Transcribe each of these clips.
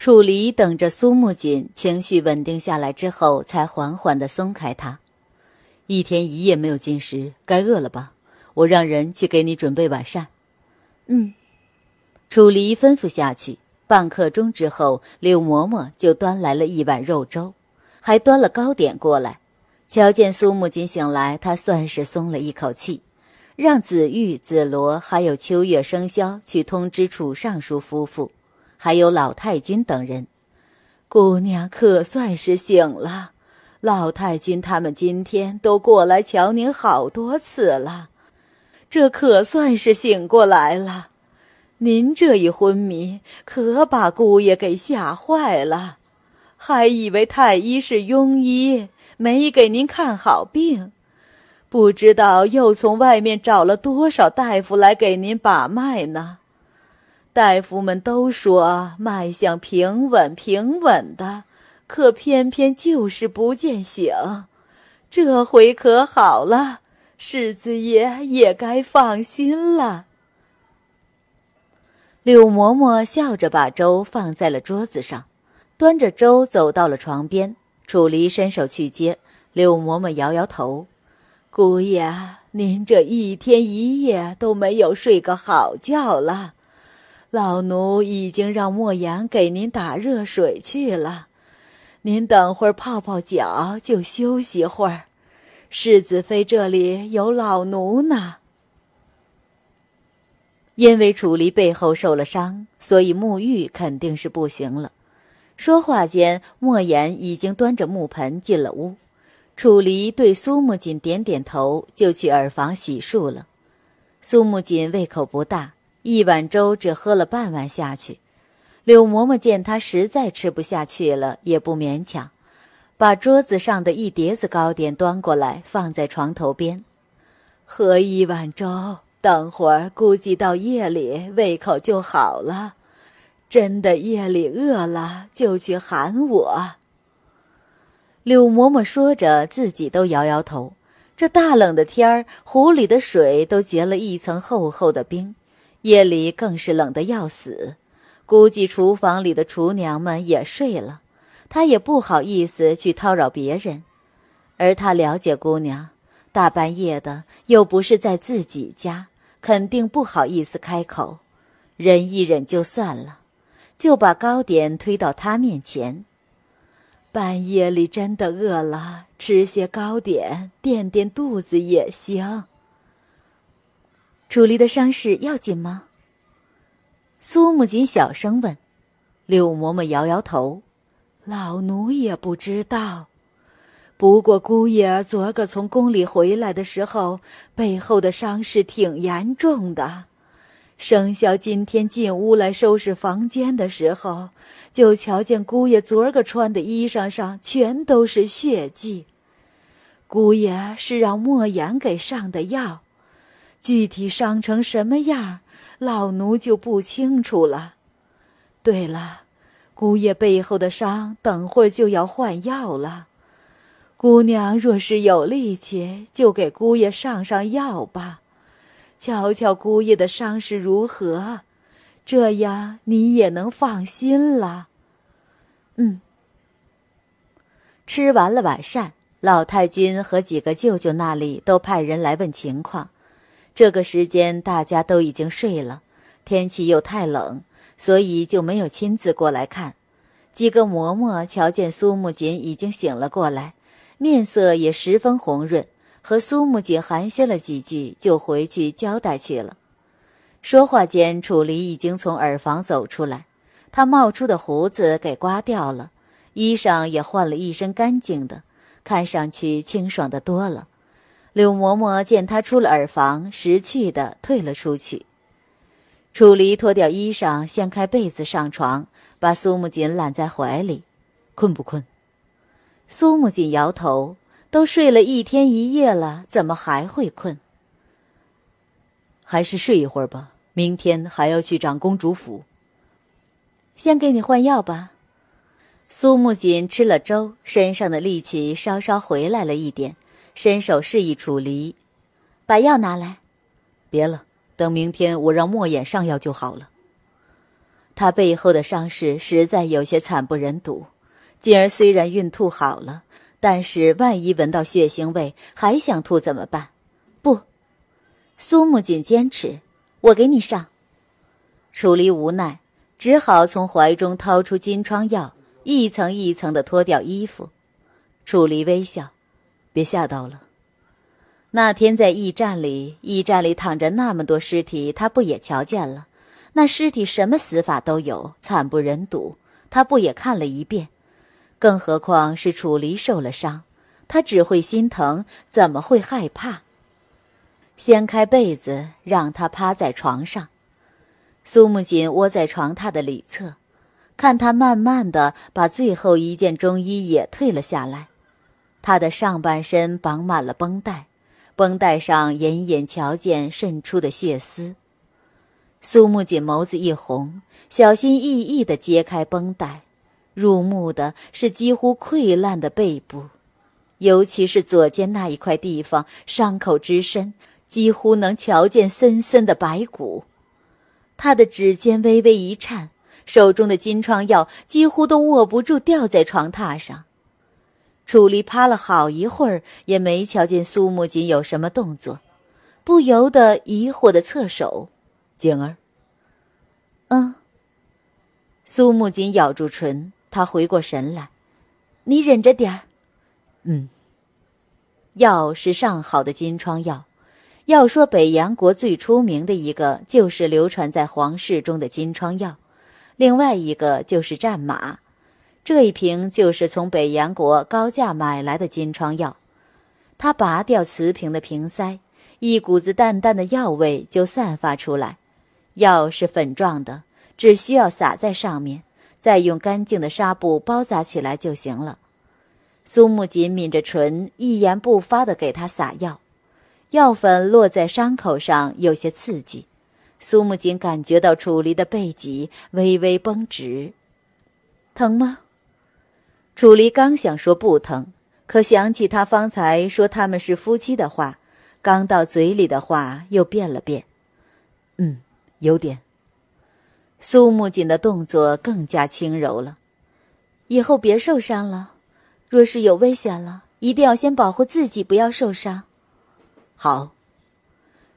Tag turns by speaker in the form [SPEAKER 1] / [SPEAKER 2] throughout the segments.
[SPEAKER 1] 楚离等着苏木槿情绪稳定下来之后，才缓缓地松开他。一天一夜没有进食，该饿了吧？我让人去给你准备晚膳。嗯，楚离吩咐下去。半刻钟之后，柳嬷嬷就端来了一碗肉粥，还端了糕点过来。瞧见苏木槿醒来，他算是松了一口气，让紫玉、紫罗还有秋月生肖去通知楚尚书夫妇。还有老太君等人，姑娘可算是醒了。老太君他们今天都过来瞧您好多次了，这可算是醒过来了。您这一昏迷，可把姑爷给吓坏了，还以为太医是庸医，没给您看好病。不知道又从外面找了多少大夫来给您把脉呢。大夫们都说脉象平稳，平稳的，可偏偏就是不见醒。这回可好了，世子爷也该放心了。柳嬷嬷笑着把粥放在了桌子上，端着粥走到了床边。楚离伸手去接，柳嬷嬷摇摇头：“姑爷，您这一天一夜都没有睡个好觉了。”老奴已经让莫言给您打热水去了，您等会儿泡泡脚就休息会儿。世子妃这里有老奴呢。因为楚离背后受了伤，所以沐浴肯定是不行了。说话间，莫言已经端着木盆进了屋。楚离对苏木槿点点头，就去耳房洗漱了。苏木槿胃口不大。一碗粥只喝了半碗下去，柳嬷嬷见他实在吃不下去了，也不勉强，把桌子上的一碟子糕点端过来放在床头边，喝一碗粥，等会儿估计到夜里胃口就好了。真的夜里饿了就去喊我。柳嬷嬷说着，自己都摇摇头。这大冷的天儿，湖里的水都结了一层厚厚的冰。夜里更是冷得要死，估计厨房里的厨娘们也睡了，他也不好意思去叨扰别人，而他了解姑娘，大半夜的又不是在自己家，肯定不好意思开口，忍一忍就算了，就把糕点推到他面前。半夜里真的饿了，吃些糕点垫垫肚子也行。楚离的伤势要紧吗？苏母锦小声问。柳嬷嬷摇摇头：“老奴也不知道。不过姑爷昨个从宫里回来的时候，背后的伤势挺严重的。生肖今天进屋来收拾房间的时候，就瞧见姑爷昨个穿的衣裳上全都是血迹。姑爷是让莫言给上的药。”具体伤成什么样，老奴就不清楚了。对了，姑爷背后的伤，等会就要换药了。姑娘若是有力气，就给姑爷上上药吧，瞧瞧姑爷的伤势如何，这样你也能放心了。嗯。吃完了晚膳，老太君和几个舅舅那里都派人来问情况。这个时间大家都已经睡了，天气又太冷，所以就没有亲自过来看。几个嬷嬷瞧见苏慕锦已经醒了过来，面色也十分红润，和苏慕锦寒暄了几句，就回去交代去了。说话间，楚离已经从耳房走出来，他冒出的胡子给刮掉了，衣裳也换了一身干净的，看上去清爽的多了。柳嬷嬷见他出了耳房，识趣的退了出去。楚离脱掉衣裳，掀开被子上床，把苏木槿揽在怀里。困不困？苏木槿摇头，都睡了一天一夜了，怎么还会困？还是睡一会儿吧，明天还要去长公主府。先给你换药吧。苏木槿吃了粥，身上的力气稍稍回来了一点。伸手示意楚离，把药拿来。别了，等明天我让莫衍上药就好了。他背后的伤势实在有些惨不忍睹。今儿虽然孕吐好了，但是万一闻到血腥味还想吐怎么办？不，苏木槿坚持，我给你上。楚离无奈，只好从怀中掏出金疮药，一层一层的脱掉衣服。楚离微笑。别吓到了！那天在驿站里，驿站里躺着那么多尸体，他不也瞧见了？那尸体什么死法都有，惨不忍睹，他不也看了一遍？更何况是楚离受了伤，他只会心疼，怎么会害怕？掀开被子，让他趴在床上。苏木槿窝在床榻的里侧，看他慢慢的把最后一件中衣也退了下来。他的上半身绑满了绷带，绷带上隐隐瞧见渗出的血丝。苏木槿眸子一红，小心翼翼的揭开绷带，入目的是几乎溃烂的背部，尤其是左肩那一块地方，伤口之深，几乎能瞧见森森的白骨。他的指尖微微一颤，手中的金疮药几乎都握不住，掉在床榻上。楚离趴了好一会儿，也没瞧见苏木槿有什么动作，不由得疑惑地侧手：“景儿。”“嗯。”苏木槿咬住唇，他回过神来：“你忍着点儿。”“嗯。”药是上好的金疮药，要说北洋国最出名的一个，就是流传在皇室中的金疮药，另外一个就是战马。这一瓶就是从北洋国高价买来的金疮药，他拔掉瓷瓶的瓶塞，一股子淡淡的药味就散发出来。药是粉状的，只需要撒在上面，再用干净的纱布包扎起来就行了。苏木槿抿着唇，一言不发地给他撒药，药粉落在伤口上有些刺激。苏木槿感觉到楚离的背脊微微绷直，疼吗？楚离刚想说不疼，可想起他方才说他们是夫妻的话，刚到嘴里的话又变了变。嗯，有点。苏木槿的动作更加轻柔了。以后别受伤了，若是有危险了，一定要先保护自己，不要受伤。好。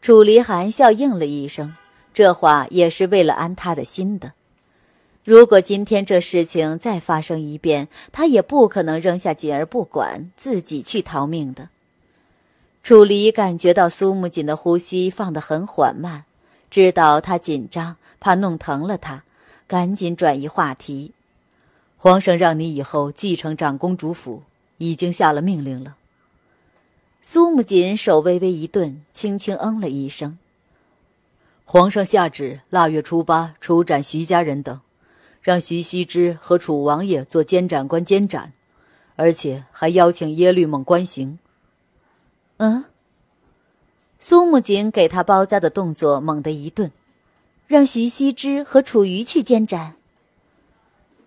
[SPEAKER 1] 楚离含笑应了一声，这话也是为了安他的心的。如果今天这事情再发生一遍，他也不可能扔下锦儿不管，自己去逃命的。楚离感觉到苏木槿的呼吸放得很缓慢，知道他紧张，怕弄疼了他，赶紧转移话题。皇上让你以后继承长公主府，已经下了命令了。苏木槿手微微一顿，轻轻嗯了一声。皇上下旨，腊月初八处斩徐家人等。让徐熙之和楚王爷做监斩官监斩，而且还邀请耶律猛官刑。嗯，苏木槿给他包扎的动作猛地一顿，让徐熙之和楚瑜去监斩。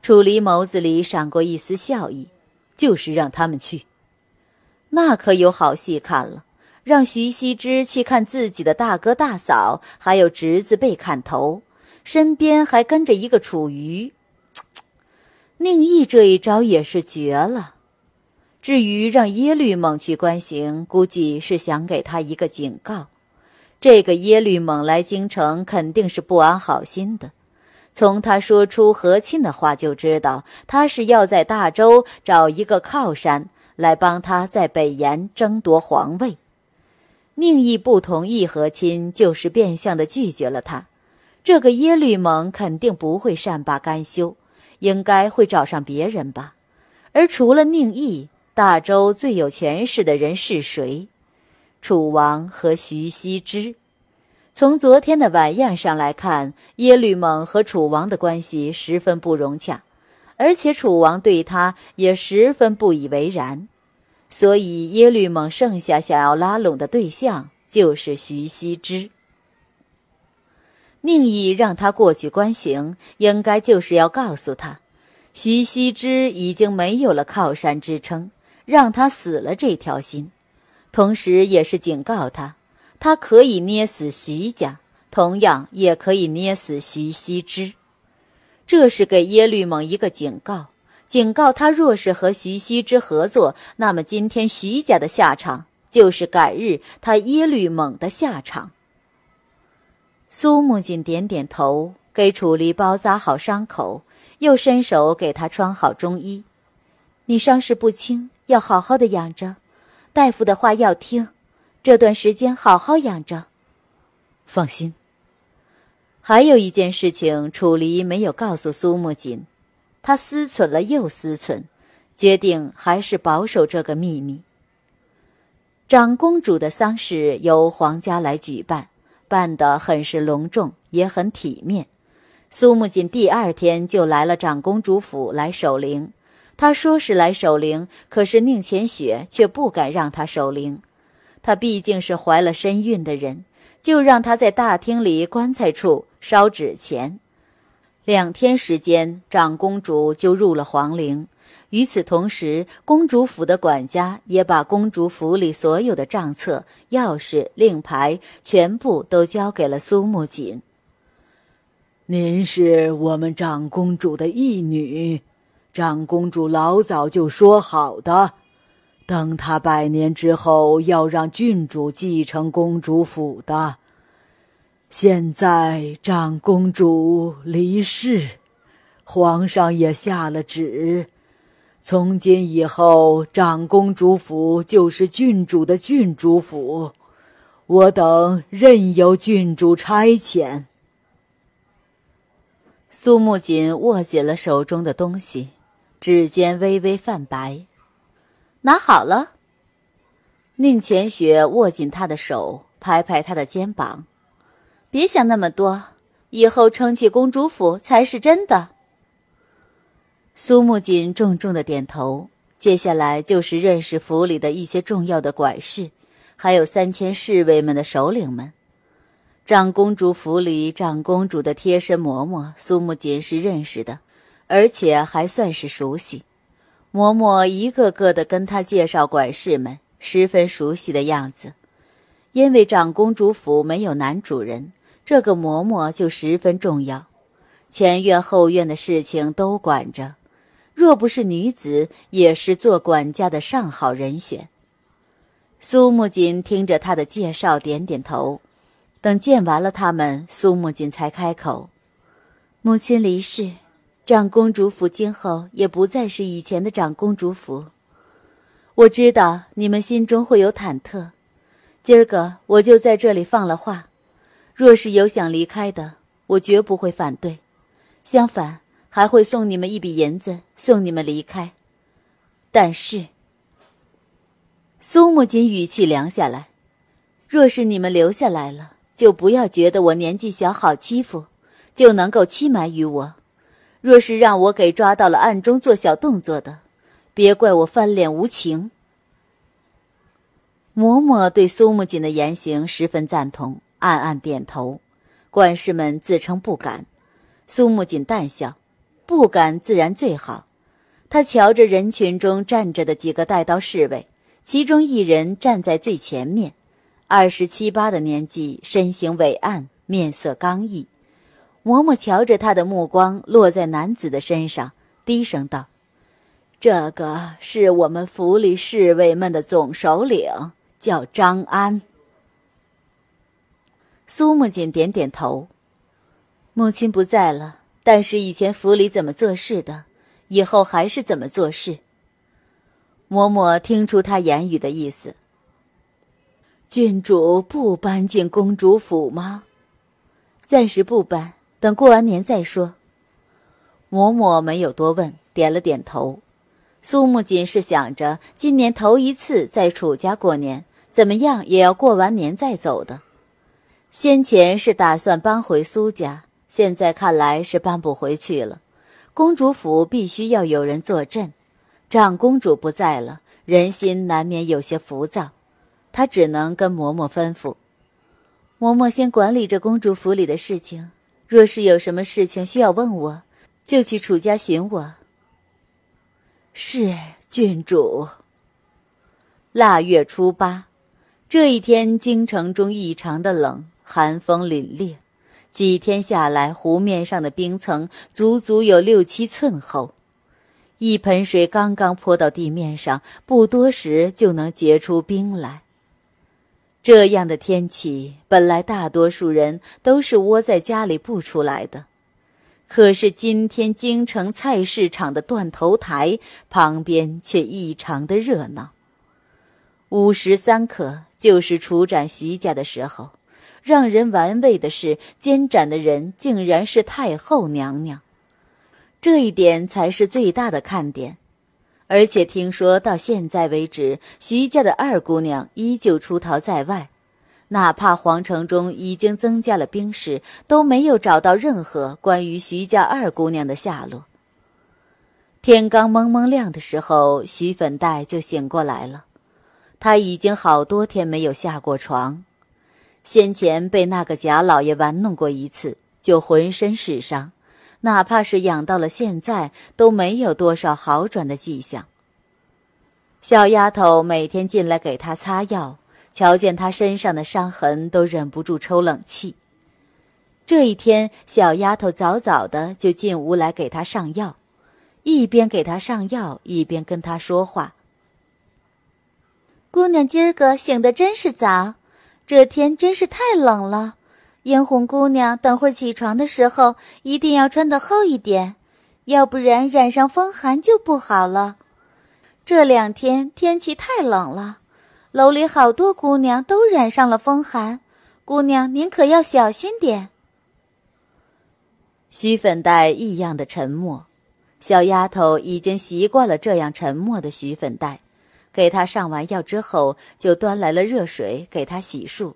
[SPEAKER 1] 楚离眸子里闪过一丝笑意，就是让他们去，那可有好戏看了。让徐熙之去看自己的大哥大嫂，还有侄子被砍头。身边还跟着一个楚瑜，宁毅这一招也是绝了。至于让耶律猛去关刑，估计是想给他一个警告。这个耶律猛来京城肯定是不安好心的，从他说出和亲的话就知道，他是要在大周找一个靠山，来帮他在北燕争夺皇位。宁毅不同意和亲，就是变相的拒绝了他。这个耶律蒙肯定不会善罢甘休，应该会找上别人吧。而除了宁毅，大周最有权势的人是谁？楚王和徐熙之。从昨天的晚宴上来看，耶律蒙和楚王的关系十分不融洽，而且楚王对他也十分不以为然。所以，耶律蒙剩下想要拉拢的对象就是徐熙之。宁毅让他过去观刑，应该就是要告诉他，徐熙之已经没有了靠山支撑，让他死了这条心。同时，也是警告他，他可以捏死徐家，同样也可以捏死徐熙之。这是给耶律猛一个警告，警告他，若是和徐熙之合作，那么今天徐家的下场，就是改日他耶律猛的下场。苏木槿点点头，给楚离包扎好伤口，又伸手给他穿好中衣。你伤势不轻，要好好的养着，大夫的话要听，这段时间好好养着。放心。还有一件事情，楚离没有告诉苏木槿，他思忖了又思忖，决定还是保守这个秘密。长公主的丧事由皇家来举办。办得很是隆重，也很体面。苏木槿第二天就来了长公主府来守灵。他说是来守灵，可是宁浅雪却不敢让他守灵。她毕竟是怀了身孕的人，就让他在大厅里棺材处烧纸钱。两天时间，长公主就入了皇陵。与此同时，公主府的管家也把公主府里所有的账册、钥匙、令牌全部都交给了苏木锦。您是我们长公主的义女，长公主老早就说好的，等她百年之后要让郡主继承公主府的。现在长公主离世，皇上也下了旨。从今以后，长公主府就是郡主的郡主府，我等任由郡主差遣。苏木槿握紧了手中的东西，指尖微微泛白，拿好了。宁浅雪握紧他的手，拍拍他的肩膀：“别想那么多，以后撑起公主府才是真的。”苏木槿重重的点头，接下来就是认识府里的一些重要的管事，还有三千侍卫们的首领们。长公主府里，长公主的贴身嬷嬷苏木槿是认识的，而且还算是熟悉。嬷嬷一个个的跟她介绍管事们，十分熟悉的样子。因为长公主府没有男主人，这个嬷嬷就十分重要，前院后院的事情都管着。若不是女子，也是做管家的上好人选。苏木槿听着他的介绍，点点头。等见完了他们，苏木槿才开口：“母亲离世，长公主府今后也不再是以前的长公主府。我知道你们心中会有忐忑，今儿个我就在这里放了话：若是有想离开的，我绝不会反对，相反。”还会送你们一笔银子，送你们离开。但是，苏木槿语气凉下来。若是你们留下来了，就不要觉得我年纪小好欺负，就能够欺瞒于我。若是让我给抓到了暗中做小动作的，别怪我翻脸无情。嬷嬷对苏木槿的言行十分赞同，暗暗点头。管事们自称不敢。苏木槿淡笑。不敢，自然最好。他瞧着人群中站着的几个带刀侍卫，其中一人站在最前面，二十七八的年纪，身形伟岸，面色刚毅。嬷嬷瞧着他的目光落在男子的身上，低声道：“这个是我们府里侍卫们的总首领，叫张安。”苏木槿点点头：“母亲不在了。”但是以前府里怎么做事的，以后还是怎么做事。嬷嬷听出他言语的意思。郡主不搬进公主府吗？暂时不搬，等过完年再说。嬷嬷没有多问，点了点头。苏木锦是想着今年头一次在楚家过年，怎么样也要过完年再走的。先前是打算搬回苏家。现在看来是搬不回去了，公主府必须要有人坐镇。长公主不在了，人心难免有些浮躁，她只能跟嬷嬷吩咐：嬷嬷先管理着公主府里的事情，若是有什么事情需要问我，就去楚家寻我。是郡主。腊月初八，这一天京城中异常的冷，寒风凛冽。几天下来，湖面上的冰层足足有六七寸厚，一盆水刚刚泼到地面上，不多时就能结出冰来。这样的天气，本来大多数人都是窝在家里不出来的，可是今天京城菜市场的断头台旁边却异常的热闹。午时三刻，就是处斩徐家的时候。让人玩味的是，监斩的人竟然是太后娘娘，这一点才是最大的看点。而且听说，到现在为止，徐家的二姑娘依旧出逃在外，哪怕皇城中已经增加了兵士，都没有找到任何关于徐家二姑娘的下落。天刚蒙蒙亮的时候，徐粉黛就醒过来了，她已经好多天没有下过床。先前被那个贾老爷玩弄过一次，就浑身是伤，哪怕是养到了现在，都没有多少好转的迹象。小丫头每天进来给他擦药，瞧见他身上的伤痕，都忍不住抽冷气。这一天，小丫头早早的就进屋来给他上药，一边给他上药，一边跟他说话：“姑娘今儿个醒得真是早。”这天真是太冷了，嫣红姑娘，等会起床的时候一定要穿的厚一点，要不然染上风寒就不好了。这两天天气太冷了，楼里好多姑娘都染上了风寒，姑娘您可要小心点。徐粉黛异样的沉默，小丫头已经习惯了这样沉默的徐粉黛。给他上完药之后，就端来了热水给他洗漱，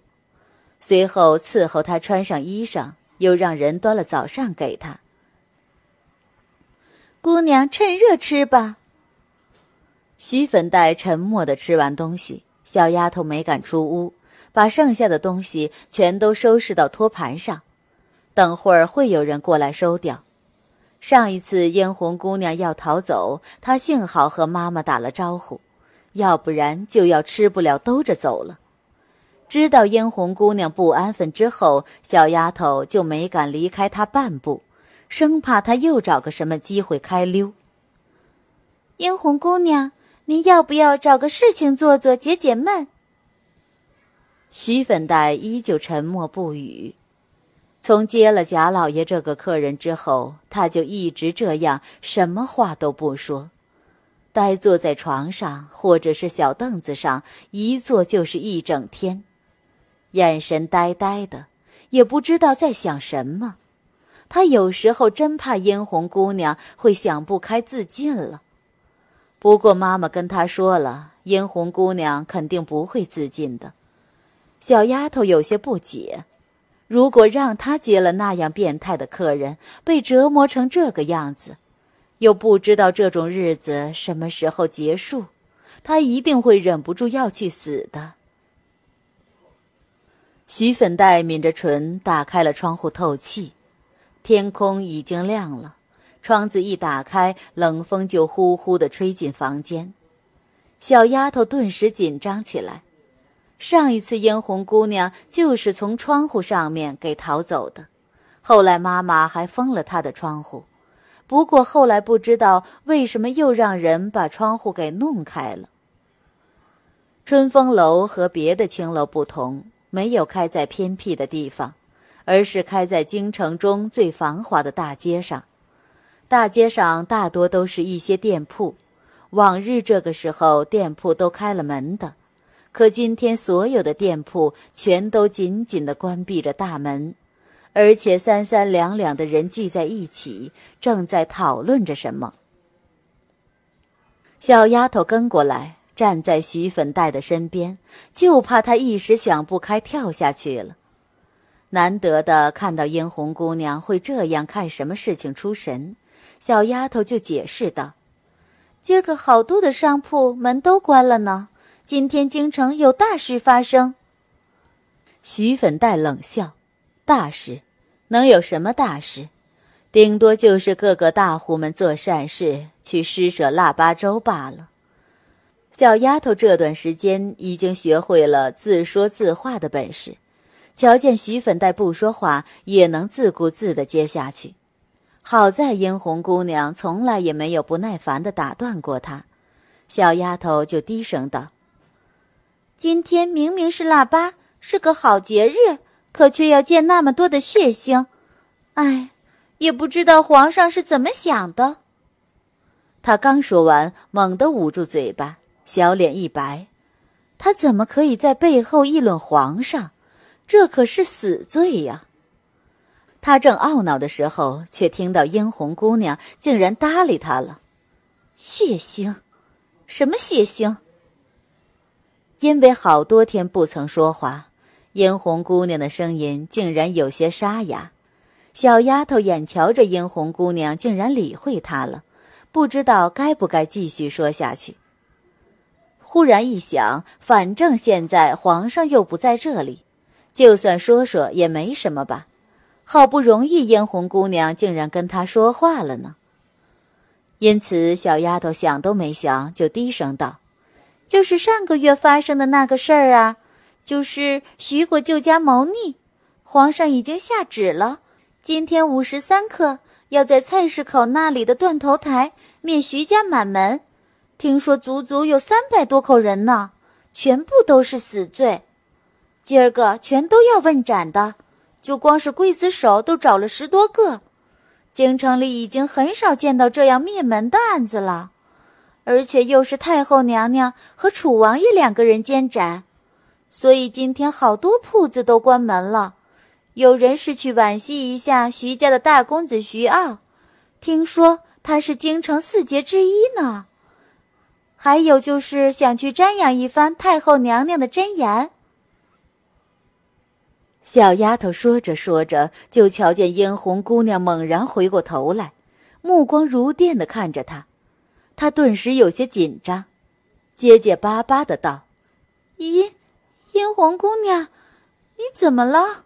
[SPEAKER 1] 随后伺候他穿上衣裳，又让人端了早膳给他。姑娘趁热吃吧。徐粉黛沉默的吃完东西，小丫头没敢出屋，把剩下的东西全都收拾到托盘上，等会儿会有人过来收掉。上一次嫣红姑娘要逃走，她幸好和妈妈打了招呼。要不然就要吃不了兜着走了。知道嫣红姑娘不安分之后，小丫头就没敢离开她半步，生怕她又找个什么机会开溜。嫣红姑娘，您要不要找个事情做做，解解闷？徐粉黛依旧沉默不语。从接了贾老爷这个客人之后，她就一直这样，什么话都不说。呆坐在床上，或者是小凳子上，一坐就是一整天，眼神呆呆的，也不知道在想什么。他有时候真怕殷红姑娘会想不开自尽了。不过妈妈跟他说了，殷红姑娘肯定不会自尽的。小丫头有些不解：如果让她接了那样变态的客人，被折磨成这个样子。又不知道这种日子什么时候结束，她一定会忍不住要去死的。徐粉黛抿着唇，打开了窗户透气。天空已经亮了，窗子一打开，冷风就呼呼地吹进房间。小丫头顿时紧张起来。上一次嫣红姑娘就是从窗户上面给逃走的，后来妈妈还封了她的窗户。不过后来不知道为什么又让人把窗户给弄开了。春风楼和别的青楼不同，没有开在偏僻的地方，而是开在京城中最繁华的大街上。大街上大多都是一些店铺，往日这个时候店铺都开了门的，可今天所有的店铺全都紧紧的关闭着大门。而且三三两两的人聚在一起，正在讨论着什么。小丫头跟过来，站在徐粉黛的身边，就怕她一时想不开跳下去了。难得的看到殷红姑娘会这样看什么事情出神，小丫头就解释道：“今儿个好多的商铺门都关了呢，今天京城有大事发生。”徐粉黛冷笑。大事，能有什么大事？顶多就是各个大户们做善事，去施舍腊八粥罢了。小丫头这段时间已经学会了自说自话的本事，瞧见徐粉黛不说话，也能自顾自的接下去。好在殷红姑娘从来也没有不耐烦的打断过她，小丫头就低声道：“今天明明是腊八，是个好节日。”可却要见那么多的血腥，唉，也不知道皇上是怎么想的。他刚说完，猛地捂住嘴巴，小脸一白。他怎么可以在背后议论皇上？这可是死罪呀！他正懊恼的时候，却听到殷红姑娘竟然搭理他了。血腥？什么血腥？因为好多天不曾说话。殷红姑娘的声音竟然有些沙哑，小丫头眼瞧着殷红姑娘竟然理会她了，不知道该不该继续说下去。忽然一想，反正现在皇上又不在这里，就算说说也没什么吧。好不容易殷红姑娘竟然跟他说话了呢，因此小丫头想都没想就低声道：“就是上个月发生的那个事儿啊。”就是徐国舅家谋逆，皇上已经下旨了。今天午时三刻，要在菜市口那里的断头台灭徐家满门。听说足足有三百多口人呢，全部都是死罪，今儿个全都要问斩的。就光是刽子手都找了十多个。京城里已经很少见到这样灭门的案子了，而且又是太后娘娘和楚王爷两个人监斩。所以今天好多铺子都关门了，有人是去惋惜一下徐家的大公子徐傲，听说他是京城四杰之一呢。还有就是想去瞻仰一番太后娘娘的真言。小丫头说着说着，就瞧见嫣红姑娘猛然回过头来，目光如电的看着她，她顿时有些紧张，结结巴巴的道：“咦。”嫣红姑娘，你怎么了？